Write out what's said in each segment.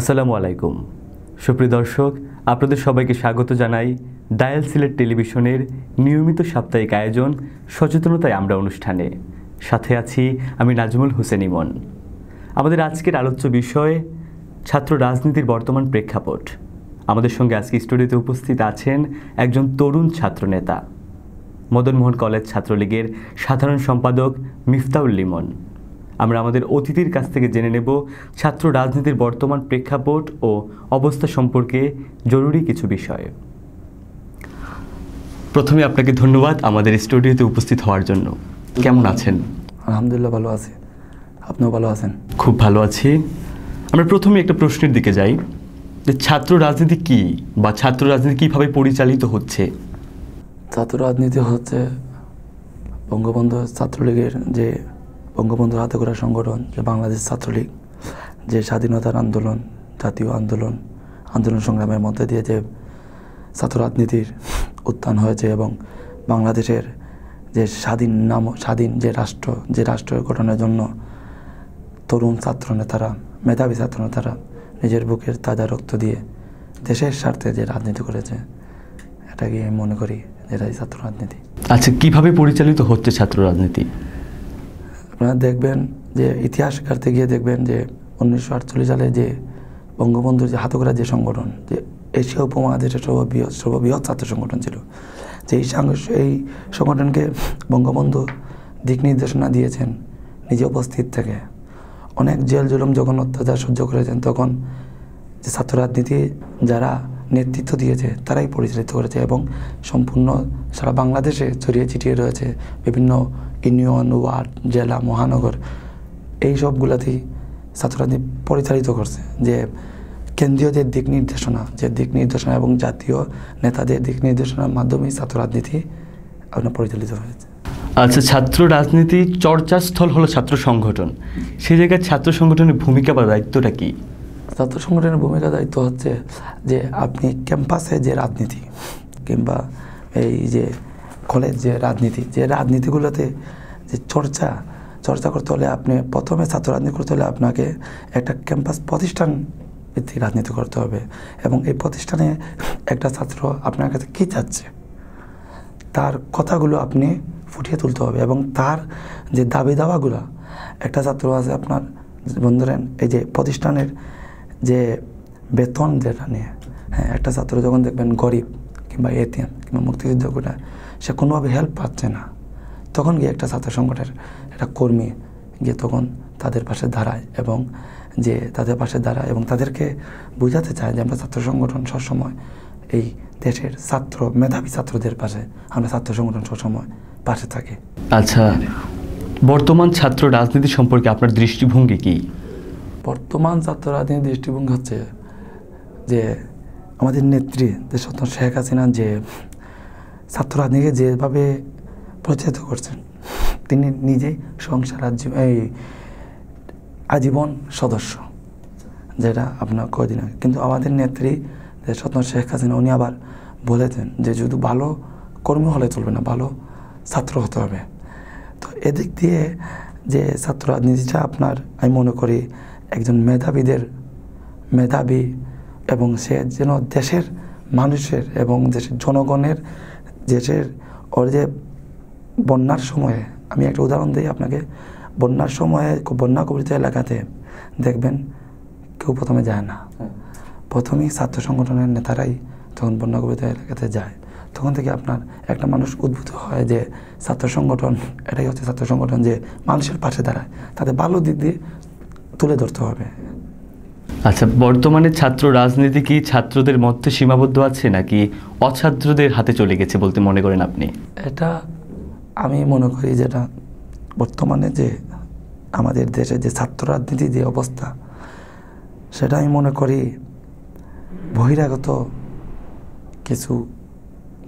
আসসালামু আলাইকুম সুপ্রিয় দর্শক আপনাদের সবাইকে স্বাগত জানাই ডায়াল সিলেট টেলিভিশনের নিয়মিত সাপ্তাহিক আয়োজন সচেতনতায় আমরা অনুষ্ঠানে সাথে আছি আমি নাজমুল হোসেন ইমন আমাদের আজকের আলোচ্য বিষয় ছাত্র রাজনীতির বর্তমান প্রেক্ষাপট আমাদের সঙ্গে আজকে স্টুডিওতে উপস্থিত আছেন একজন তরুণ ছাত্রনেতা মদনমোহন কলেজ ছাত্রলীগের সাধারণ সম্পাদক মিফতাউল লিমন আমরা আমাদের অতিথির কাছ থেকে জেনে নেব ছাত্র রাজনীতির বর্তমান প্রেক্ষাপট ও অবস্থা সম্পর্কে জরুরি কিছু বিষয় প্রথমে আপনাকে ধন্যবাদ আমাদের স্টুডিওতে উপস্থিত হওয়ার জন্য কেমন আছেন আলহামদুলিল্লাহ ভালো আছে আপনিও ভালো আছেন খুব ভালো আছি আমরা প্রথমে একটা প্রশ্নের দিকে যাই যে ছাত্র রাজনীতি কি বা ছাত্র রাজনীতি কীভাবে পরিচালিত হচ্ছে ছাত্র রাজনীতি হচ্ছে বঙ্গবন্ধু ছাত্রলীগের যে বঙ্গবন্ধুর হাতে করা সংগঠন যে বাংলাদেশ ছাত্রলীগ যে স্বাধীনতার আন্দোলন জাতীয় আন্দোলন আন্দোলন সংগ্রামের মধ্যে দিয়ে যে ছাত্র রাজনীতির উত্থান হয়েছে এবং বাংলাদেশের যে স্বাধীন নাম স্বাধীন যে রাষ্ট্র যে রাষ্ট্র গঠনের জন্য তরুণ ছাত্র নেতারা মেধাবী ছাত্র নেতারা নিজের বুকের তাজা রক্ত দিয়ে দেশের স্বার্থে যে রাজনীতি করেছে এটাকে আমি মনে করি যেটা ছাত্র রাজনীতি আচ্ছা কিভাবে পরিচালিত হচ্ছে ছাত্র রাজনীতি আপনারা দেখবেন যে ইতিহাস কাটতে গিয়ে দেখবেন যে উনিশশো আটচল্লিশ সালে যে বঙ্গবন্ধুর যে হাতকরা যে সংগঠন যে এশিয়া উপমহাদেশের সর্ববৃহৎ সর্ববৃহৎ ছাত্র সংগঠন ছিল যে এই এই সংগঠনকে বঙ্গবন্ধু দিক নির্দেশনা দিয়েছেন নিজে উপস্থিত থেকে অনেক জেল জুলুম যখন অত্যাচার সহ্য করেছেন তখন যে ছাত্র রাজনীতি যারা নেতৃত্ব দিয়েছে তারাই পরিচালিত করেছে এবং সম্পূর্ণ সারা বাংলাদেশে ছড়িয়ে ছিটিয়ে রয়েছে বিভিন্ন ইউনিয়ন ওয়ার্ড জেলা মহানগর এই সবগুলাতেই ছাত্ররাজনীতি পরিচালিত করছে যে কেন্দ্রীয় যে দিক নির্দেশনা যে দিক নির্দেশনা এবং জাতীয় নেতাদের দিক নির্দেশনার মাধ্যমেই ছাত্র রাজনীতি আপনার পরিচালিত হয়েছে আচ্ছা ছাত্র রাজনীতি চর্চাস্থল হলো ছাত্র সংগঠন সে জায়গায় ছাত্র সংগঠনের ভূমিকা বা দায়িত্বটা কী ছাত্র সংগঠনের ভূমিকা দায়িত্ব হচ্ছে যে আপনি ক্যাম্পাসে যে রাজনীতি কিংবা এই যে কলেজ যে রাজনীতি যে রাজনীতিগুলোতে যে চর্চা চর্চা করতে হলে আপনি প্রথমে ছাত্র রাজনীতি করতে হলে আপনাকে একটা ক্যাম্পাস প্রতিষ্ঠান ভিত্তিক রাজনীতি করতে হবে এবং এই প্রতিষ্ঠানে একটা ছাত্র আপনার কাছে কী চাচ্ছে তার কথাগুলো আপনি ফুটিয়ে তুলতে হবে এবং তার যে দাবি দাওয়াগুলো একটা ছাত্র আছে আপনার বন্ধুরেন এই যে প্রতিষ্ঠানের যে বেতন যেটা নিয়ে হ্যাঁ একটা ছাত্র যখন দেখবেন গরিব কিংবা এটিএম বা মুক্তিযুদ্ধ করে সে কোনোভাবে হেল্প পাচ্ছে না তখন গিয়ে একটা ছাত্র সংগঠনের একটা কর্মী গিয়ে তখন তাদের পাশে দাঁড়ায় এবং যে তাদের পাশে দাঁড়ায় এবং তাদেরকে বোঝাতে চায় যে আমরা ছাত্র সংগঠন সবসময় এই দেশের ছাত্র মেধাবী ছাত্রদের পাশে আমরা ছাত্র সংগঠন সবসময় পাশে থাকি আচ্ছা বর্তমান ছাত্র রাজনীতি সম্পর্কে আপনার দৃষ্টিভঙ্গি কি বর্তমান ছাত্র রাজনীতির দৃষ্টিভঙ্গি হচ্ছে যে আমাদের নেত্রী দেশ শেখ হাসিনা যে ছাত্র যেভাবে প্রচারিত করছেন তিনি নিজে সংসার এই আজীবন সদস্য যেটা আপনার কদিন আগে কিন্তু আমাদের নেত্রী যে স্বপ্ন শেখ হাসিনা উনি আবার বলেছেন যে শুধু ভালো কর্মী হলে চলবে না ভালো ছাত্র হতে হবে তো এদিক দিয়ে যে ছাত্র রাজনীতিটা আপনার আমি মনে করি একজন মেধাবীদের মেধাবী এবং সে যেন দেশের মানুষের এবং দেশের জনগণের দেশের ওর যে বন্যার সময়ে আমি একটা উদাহরণ দিই আপনাকে বন্যার সময়ে বন্যা কবিত এলাকাতে দেখবেন কেউ প্রথমে যায় না প্রথমেই ছাত্র সংগঠনের নেতারাই তখন বন্যা কবিত এলাকাতে যায় তখন থেকে আপনার একটা মানুষ উদ্ভূত হয় যে ছাত্র সংগঠন এটাই হচ্ছে ছাত্র সংগঠন যে মানুষের পাশে দাঁড়ায় তাদের ভালো দিক দিয়ে তুলে ধরতে হবে আচ্ছা বর্তমানে ছাত্র রাজনীতি কি ছাত্রদের মধ্যে সীমাবদ্ধ আছে নাকি অছাত্রদের হাতে চলে গেছে বলতে মনে করেন আপনি এটা আমি মনে করি যেটা বর্তমানে যে আমাদের দেশে যে ছাত্র রাজনীতি যে অবস্থা সেটা আমি মনে করি বহিরাগত কিছু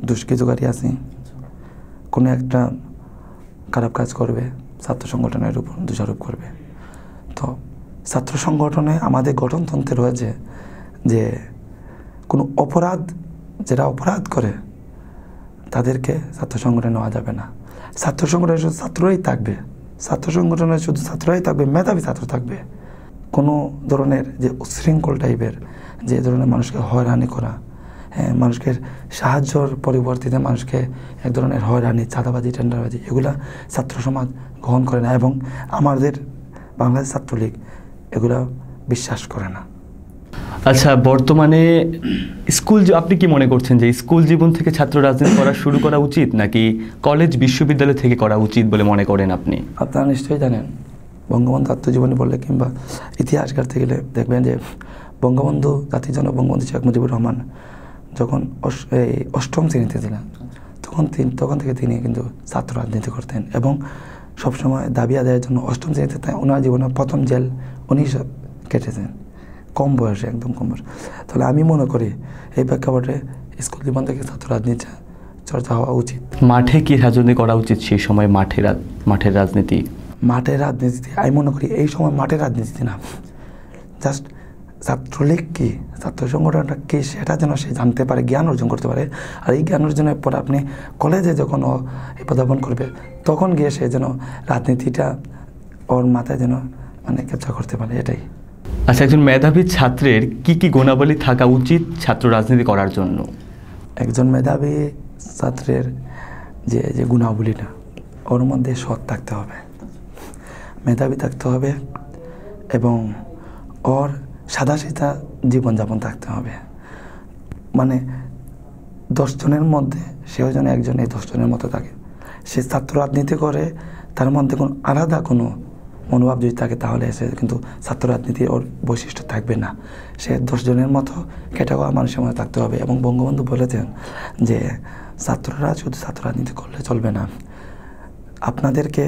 দুষ্কৃতকারী আছে কোনো একটা খারাপ কাজ করবে ছাত্র সংগঠনের উপর দোষারোপ করবে তো ছাত্র সংগঠনে আমাদের গঠনতন্ত্রে রয়েছে যে কোনো অপরাধ যারা অপরাধ করে তাদেরকে ছাত্র সংগঠনে নেওয়া যাবে না ছাত্র সংগঠনে শুধু ছাত্ররাই থাকবে ছাত্র সংগঠনে শুধু ছাত্ররাই থাকবে মেধাবী ছাত্র থাকবে কোনো ধরনের যে উশৃঙ্খল টাইপের যে ধরনের মানুষকে হয়রানি করা হ্যাঁ মানুষকে সাহায্যর পরিবর্তিতে মানুষকে এক ধরনের হয়রানি চাঁদাবাজি টেন্ডারবাজি এগুলা ছাত্র সমাজ গ্রহণ করে না এবং আমাদের বাংলাদেশ ছাত্রলীগ এগুলা বিশ্বাস করে না আচ্ছা বর্তমানে স্কুল আপনি কি মনে করছেন যে স্কুল জীবন থেকে ছাত্র রাজনীতি করা শুরু করা উচিত নাকি কলেজ বিশ্ববিদ্যালয় থেকে করা উচিত বলে মনে করেন আপনি আপনারা নিশ্চয়ই জানেন বঙ্গবন্ধু আত্মজীবনী বললে কিংবা ইতিহাস ঘাটতে গেলে দেখবেন যে বঙ্গবন্ধু জাতির জন্য বঙ্গবন্ধু শেখ মুজিবুর রহমান যখন এই অষ্টম শ্রেণীতে ছিলেন তখন তিনি তখন থেকে তিনি কিন্তু ছাত্র রাজনীতি করতেন এবং সবসময় দাবি আদায়ের জন্য অষ্টম শ্রেণীতে তাই ওনার জীবনে প্রথম জেল উনি কেটেছেন কম বয়সে একদম কম বয়সে তাহলে আমি মনে করি এই প্রেক্ষাপটে স্কুল জীবন থেকে ছাত্র রাজনীতি চর্চা হওয়া উচিত মাঠে কি রাজনীতি করা উচিত সেই সময় মাঠে মাঠের রাজনীতি মাঠের রাজনীতিতে আমি মনে করি এই সময় মাঠের রাজনীতি না জাস্ট ছাত্রলীগ কি ছাত্র সংগঠনটা কে সেটা যেন সে জানতে পারে জ্ঞান অর্জন করতে পারে আর এই জ্ঞান অর্জনের পর আপনি কলেজে যখন ও পদার্পণ করবে তখন গিয়ে সে যেন রাজনীতিটা ওর মাথায় যেন মানে ক্যাপচার করতে পারে এটাই আচ্ছা একজন মেধাবী ছাত্রের কি কি গুণাবলী থাকা উচিত ছাত্র রাজনীতি করার জন্য একজন মেধাবী ছাত্রের যে যে গুণাবলীটা ওর মধ্যে সৎ থাকতে হবে মেধাবী থাকতে হবে এবং ওর সাদাসিধা জীবনযাপন থাকতে হবে মানে দশজনের মধ্যে সেও যেন একজন এই দশজনের মতো থাকে সে ছাত্র রাজনীতি করে তার মধ্যে কোনো আলাদা কোনো মনোভাব যদি থাকে তাহলে সে কিন্তু ছাত্র রাজনীতির ওর বৈশিষ্ট্য থাকবে না সে দশজনের মতো ক্যাটাগরি মানুষের মধ্যে থাকতে হবে এবং বঙ্গবন্ধু বলেছেন যে ছাত্ররা শুধু ছাত্র রাজনীতি করলে চলবে না আপনাদেরকে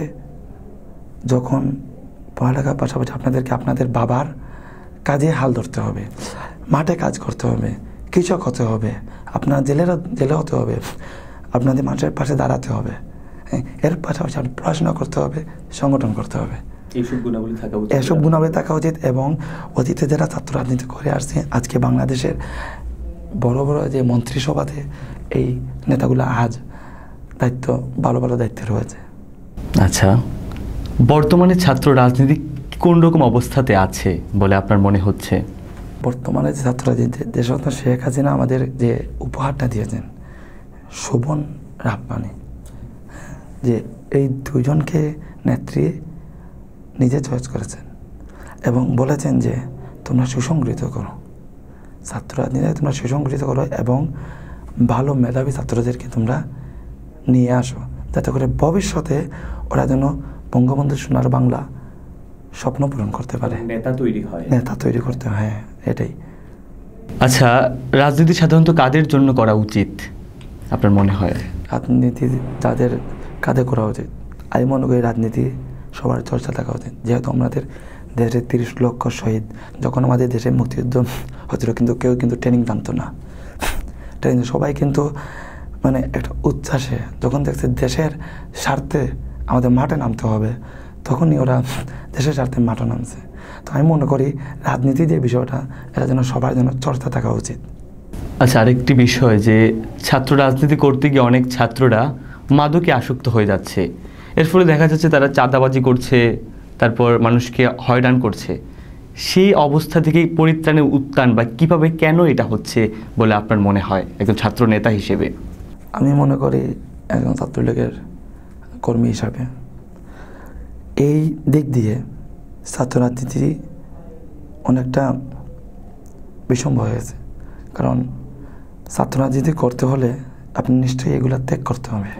যখন পড়ালেখার পাশাপাশি আপনাদেরকে আপনাদের বাবার কাজে হাল ধরতে হবে মাঠে কাজ করতে হবে কৃষক হতে হবে আপনার জেলেরা জেলে হতে হবে আপনাদের মানুষের পাশে দাঁড়াতে হবে হ্যাঁ, এর পাশাপাশি আপনি পড়াশোনা করতে হবে সংগঠন করতে হবে এসব গুণাবলী থাকা উচিত এবং অতীতে যারা ছাত্র রাজনীতি করে আসছে আজকে বাংলাদেশের বড় বড় যে মন্ত্রিসভাতে এই নেতাগুলো আজ দায়িত্ব ভালো ভালো দায়িত্বে রয়েছে আচ্ছা বর্তমানে ছাত্র রাজনীতি কোন রকম অবস্থাতে আছে বলে আপনার মনে হচ্ছে বর্তমানে যে ছাত্র রাজনীতি দেশরত্ন শেখ হাসিনা আমাদের যে উপহারটা দিয়েছেন শোভন রাহমানি যে এই দুজনকে নেত্রী নিজে চয়েস করেছেন এবং বলেছেন যে তোমরা সুসংগৃহীত করো ছাত্র রাজনীতি তোমরা সুসংগৃহীত করো এবং ভালো মেধাবী ছাত্রদেরকে তোমরা নিয়ে আসো যাতে করে ভবিষ্যতে ওরা যেন বঙ্গবন্ধু সোনার বাংলা স্বপ্ন পূরণ করতে পারে নেতা তৈরি হয় নেতা তৈরি করতে হয় হ্যাঁ, এটাই আচ্ছা রাজনীতি সাধারণত কাদের জন্য করা উচিত আপনার মনে হয় রাজনীতি তাদের কাদের করা উচিত আমি মনে করি রাজনীতি সবার চর্চা থাকা উচিত যেহেতু আমাদের দেশের তিরিশ লক্ষ শহীদ যখন আমাদের দেশে মুক্তিযুদ্ধ হচ্ছিল কিন্তু কেউ কিন্তু ট্রেনিং জানত না ট্রেনিং সবাই কিন্তু মানে একটা উচ্ছ্বাসে যখন দেখছে দেশের স্বার্থে আমাদের মাঠে নামতে হবে তখনই ওরা দেশের স্বার্থে মাঠে নামছে তো আমি মনে করি রাজনীতি যে বিষয়টা এটা যেন সবার জন্য চর্চা থাকা উচিত আচ্ছা আরেকটি বিষয় যে ছাত্র রাজনীতি করতে গিয়ে অনেক ছাত্ররা মাদকে আসক্ত হয়ে যাচ্ছে এর ফলে দেখা যাচ্ছে তারা চাঁদাবাজি করছে তারপর মানুষকে হয়রান করছে সেই অবস্থা থেকে পরিত্রাণের উত্থান বা কিভাবে কেন এটা হচ্ছে বলে আপনার মনে হয় একজন ছাত্র নেতা হিসেবে আমি মনে করি একজন ছাত্রলীগের কর্মী হিসাবে এই দিক দিয়ে ছাত্র রাজনীতি অনেকটা বিষম হয়ে গেছে কারণ ছাত্র রাজনীতি করতে হলে আপনি নিশ্চয়ই এগুলো ত্যাগ করতে হবে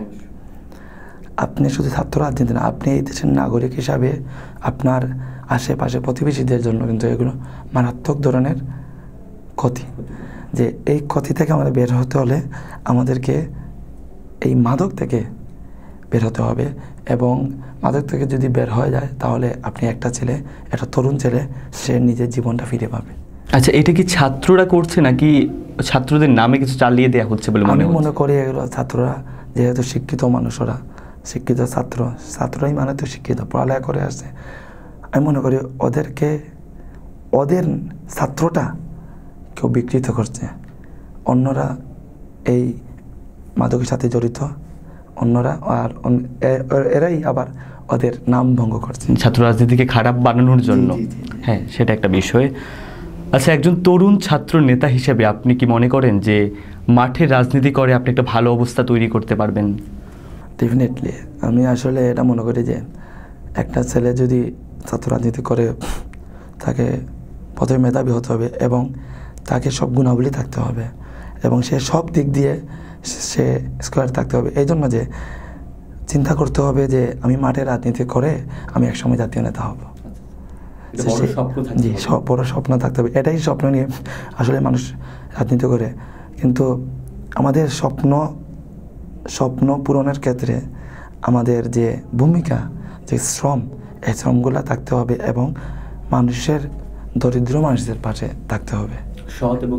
আপনি শুধু ছাত্র রাজনীতি না আপনি এই দেশের নাগরিক হিসাবে আপনার আশেপাশে প্রতিবেশীদের জন্য কিন্তু এগুলো মারাত্মক ধরনের ক্ষতি যে এই ক্ষতি থেকে আমাদের বের হতে হলে আমাদেরকে এই মাদক থেকে বের হতে হবে এবং মাদক থেকে যদি বের হয়ে যায় তাহলে আপনি একটা ছেলে একটা তরুণ ছেলে সে নিজের জীবনটা ফিরে পাবে আচ্ছা এটা কি ছাত্ররা করছে নাকি ছাত্রদের নামে কিছু চালিয়ে দেওয়া হচ্ছে বলে মনে মনে করি এগুলো ছাত্ররা যেহেতু শিক্ষিত মানুষরা শিক্ষিত ছাত্র ছাত্রই মানে তো শিক্ষিত পড়ালেখা করে আসছে আমি মনে করি ওদেরকে ওদের ছাত্রটা কেউ বিকৃত করছে অন্যরা এই মাদকের সাথে জড়িত অন্যরা আর এরাই আবার ওদের নাম ভঙ্গ করছে ছাত্র রাজনীতিকে খারাপ বানানোর জন্য হ্যাঁ সেটা একটা বিষয় আচ্ছা একজন তরুণ ছাত্র নেতা হিসেবে আপনি কি মনে করেন যে মাঠে রাজনীতি করে আপনি একটা ভালো অবস্থা তৈরি করতে পারবেন ডেফিনেটলি আমি আসলে এটা মনে করি যে একটা ছেলে যদি ছাত্র রাজনীতি করে তাকে প্রথমে মেধাবী হতে হবে এবং তাকে সব গুণাবলী থাকতে হবে এবং সে সব দিক দিয়ে সে স্কোয়ার থাকতে হবে এই জন্য যে চিন্তা করতে হবে যে আমি মাঠে রাজনীতি করে আমি একসময় জাতীয় নেতা হব জি সব বড় স্বপ্ন থাকতে হবে এটাই স্বপ্ন নিয়ে আসলে মানুষ রাজনীতি করে কিন্তু আমাদের স্বপ্ন স্বপ্ন পূরণের ক্ষেত্রে আমাদের যে ভূমিকা যে শ্রম এই শ্রমগুলো থাকতে হবে এবং মানুষের দরিদ্র মানুষদের পাশে থাকতে হবে সৎ এবং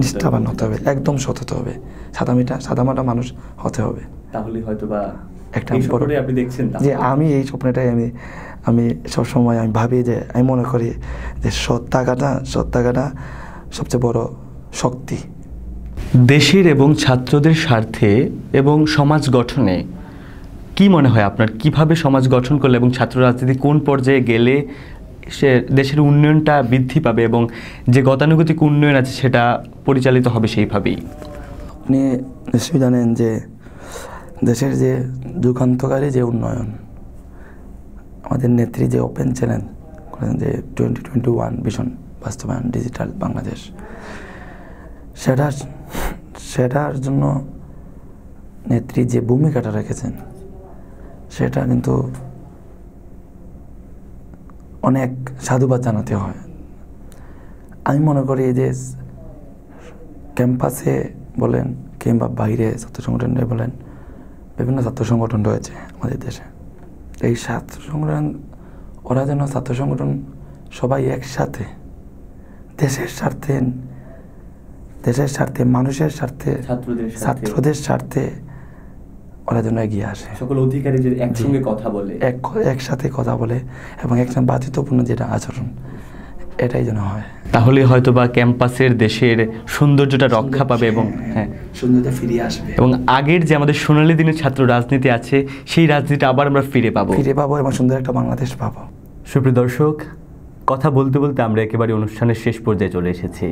নিষ্ঠাবান হতে হবে একদম সৎ হতে হবে সাদামিটা সাদামাটা মানুষ হতে হবে তাহলে হয়তো বা একটা আপনি দেখছেন যে আমি এই স্বপ্নটাই আমি আমি সবসময় আমি ভাবি যে আমি মনে করি যে সৎ থাকাটা সবচেয়ে বড় শক্তি দেশের এবং ছাত্রদের স্বার্থে এবং সমাজ গঠনে কি মনে হয় আপনার কিভাবে সমাজ গঠন করলে এবং ছাত্র রাজনীতি কোন পর্যায়ে গেলে সে দেশের উন্নয়নটা বৃদ্ধি পাবে এবং যে গতানুগতিক উন্নয়ন আছে সেটা পরিচালিত হবে সেইভাবেই আপনি নিশ্চয়ই জানেন যে দেশের যে যুগান্তকারী যে উন্নয়ন আমাদের নেত্রী যে ওপেন চ্যানেল করেন যে টোয়েন্টি টোয়েন্টি ওয়ান ভিশন বাস্তবায়ন ডিজিটাল বাংলাদেশ সেটা সেটার জন্য নেত্রী যে ভূমিকাটা রেখেছেন সেটা কিন্তু অনেক সাধুবাদ জানাতে হয় আমি মনে করি যে ক্যাম্পাসে বলেন কিংবা বাইরে ছাত্র সংগঠনে বলেন বিভিন্ন ছাত্র সংগঠন রয়েছে আমাদের দেশে এই ছাত্র সংগঠন ওরা যেন ছাত্র সংগঠন সবাই একসাথে দেশের স্বার্থে দেশের স্বার্থে মানুষের স্বার্থে ছাত্রদের স্বার্থে ওরা যেন এগিয়ে আসে সকল অধিকারী যদি একসঙ্গে কথা বলে এক একসাথে কথা বলে এবং একজন বাধ্যতাপূর্ণ যেটা আচরণ এটাই যেন হয় তাহলে হয়তো বা ক্যাম্পাসের দেশের সৌন্দর্যটা রক্ষা পাবে এবং হ্যাঁ, হ্যাঁ। সৌন্দর্যটা ফিরে আসবে এবং আগের যে আমাদের সোনালী দিনের ছাত্র রাজনীতি আছে সেই রাজনীতি আবার আমরা ফিরে পাবো ফিরে পাবো এবং সুন্দর একটা বাংলাদেশ পাবো সুপ্রিয় দর্শক কথা বলতে বলতে আমরা একেবারে অনুষ্ঠানের শেষ পর্যায়ে চলে এসেছি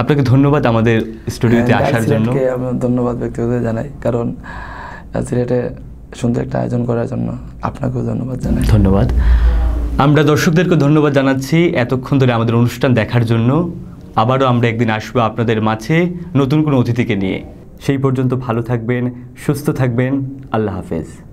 আপনাকে ধন্যবাদ আমাদের স্টুডিওতে হ্যাঁ, আসার জন্য ধন্যবাদ ব্যক্তিগত জানাই কারণ সিলেটে সুন্দর একটা আয়োজন করার জন্য আপনাকেও ধন্যবাদ জানাই ধন্যবাদ আমরা দর্শকদেরকে ধন্যবাদ জানাচ্ছি এতক্ষণ ধরে আমাদের অনুষ্ঠান দেখার জন্য আবারও আমরা একদিন আসবো আপনাদের মাঝে নতুন কোনো অতিথিকে নিয়ে সেই পর্যন্ত ভালো থাকবেন সুস্থ থাকবেন আল্লাহ হাফেজ